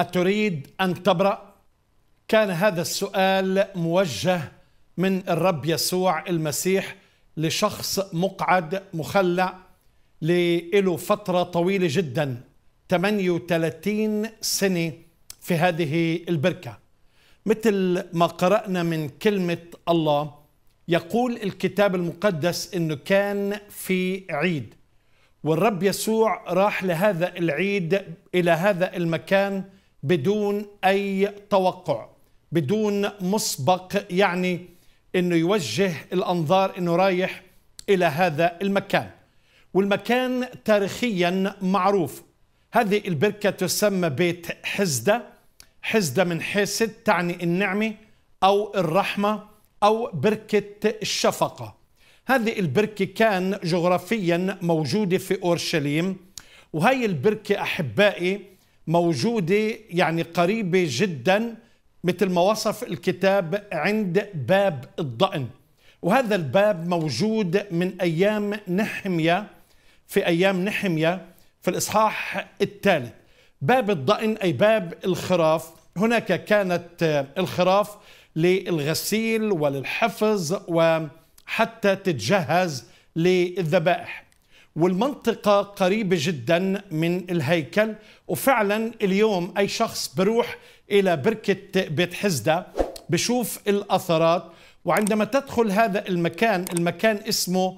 أتريد أن تبرأ؟ كان هذا السؤال موجه من الرب يسوع المسيح لشخص مقعد مخلع له فترة طويلة جدا 38 سنة في هذه البركة مثل ما قرأنا من كلمة الله يقول الكتاب المقدس أنه كان في عيد والرب يسوع راح لهذا العيد إلى هذا المكان بدون أي توقع بدون مسبق يعني أنه يوجه الأنظار أنه رايح إلى هذا المكان والمكان تاريخيا معروف هذه البركة تسمى بيت حزدة حزدة من حسد تعني النعمة أو الرحمة أو بركة الشفقة هذه البركة كان جغرافيا موجودة في أورشليم وهي البركة أحبائي موجودة يعني قريبة جدا مثل ما وصف الكتاب عند باب الضأن وهذا الباب موجود من أيام نحمية في أيام نحمية في الإصحاح الثالث باب الضأن أي باب الخراف هناك كانت آه، الخراف للغسيل وللحفظ وحتى تتجهز للذبائح والمنطقة قريبة جدا من الهيكل وفعلا اليوم أي شخص بروح إلى بركة بيت حزدة بشوف الأثرات وعندما تدخل هذا المكان المكان اسمه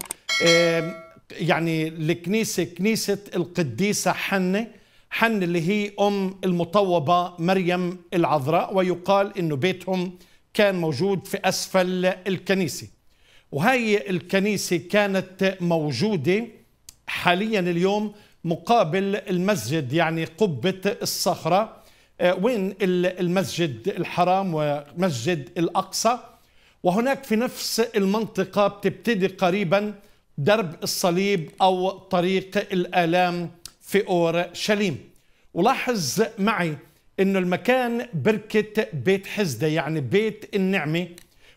يعني الكنيسة كنيسة القديسة حنة حن اللي هي أم المطوبة مريم العذراء ويقال أنه بيتهم كان موجود في أسفل الكنيسة وهي الكنيسة كانت موجودة حاليا اليوم مقابل المسجد يعني قبة الصخرة آه، وين المسجد الحرام ومسجد الأقصى وهناك في نفس المنطقة بتبتدي قريبا درب الصليب أو طريق الآلام في أورشليم ولاحظ معي أنه المكان بركة بيت حزدة يعني بيت النعمة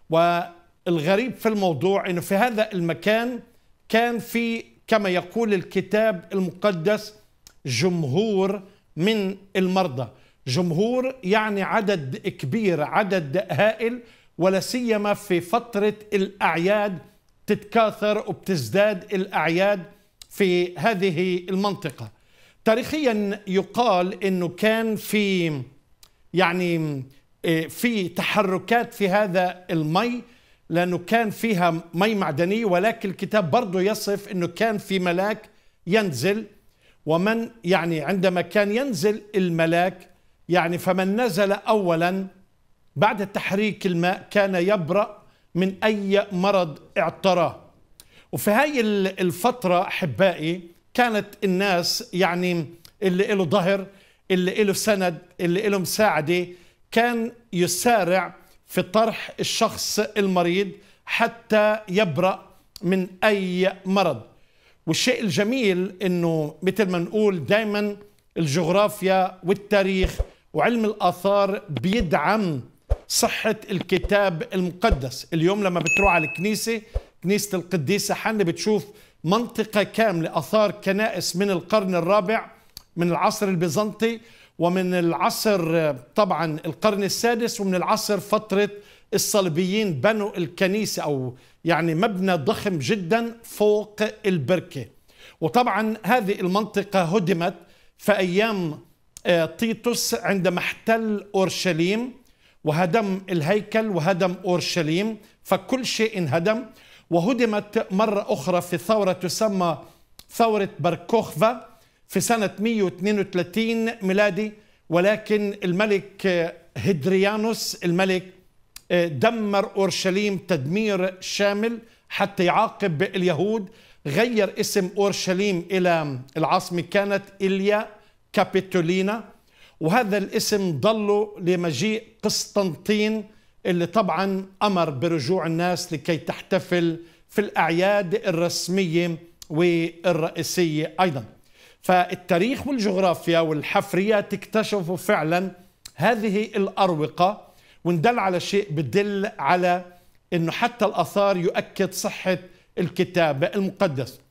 والغريب في الموضوع أنه في هذا المكان كان في كما يقول الكتاب المقدس جمهور من المرضى جمهور يعني عدد كبير عدد هائل ولا سيما في فترة الأعياد تتكاثر وبتزداد الأعياد في هذه المنطقة تاريخيا يقال أنه كان في يعني إيه، في تحركات في هذا المي لأنه كان فيها مي معدنية ولكن الكتاب برضه يصف أنه كان في ملاك ينزل ومن يعني عندما كان ينزل الملاك يعني فمن نزل أولا بعد تحريك الماء كان يبرأ من أي مرض اعتراه وفي هاي الفترة أحبائي كانت الناس يعني اللي له ظهر اللي له سند اللي له مساعدة كان يسارع في طرح الشخص المريض حتى يبرأ من أي مرض والشيء الجميل أنه مثل ما نقول دايما الجغرافيا والتاريخ وعلم الآثار بيدعم صحة الكتاب المقدس اليوم لما بتروح على الكنيسة كنيسة القديسة حنة بتشوف منطقة كاملة أثار كنائس من القرن الرابع من العصر البيزنطي ومن العصر طبعا القرن السادس ومن العصر فترة الصليبيين بنوا الكنيسة أو يعني مبنى ضخم جدا فوق البركة وطبعا هذه المنطقة هدمت في أيام آه، تيتوس عندما احتل أورشليم وهدم الهيكل وهدم أورشليم فكل شيء انهدم وهدمت مرة أخرى في ثورة تسمى ثورة بركوخفا في سنة 132 ميلادي ولكن الملك هدريانوس الملك آه، دمر أورشليم تدمير شامل حتى يعاقب اليهود غير اسم أورشليم إلى العاصمة كانت إليا كابيتولينا وهذا الاسم ضلوا لمجيء قسطنطين اللي طبعا أمر برجوع الناس لكي تحتفل في الأعياد الرسمية والرئيسية أيضاً فالتاريخ والجغرافيا والحفرية تكتشفوا فعلا هذه الأروقة وندل على شيء بدل على أنه حتى الأثار يؤكد صحة الكتاب المقدس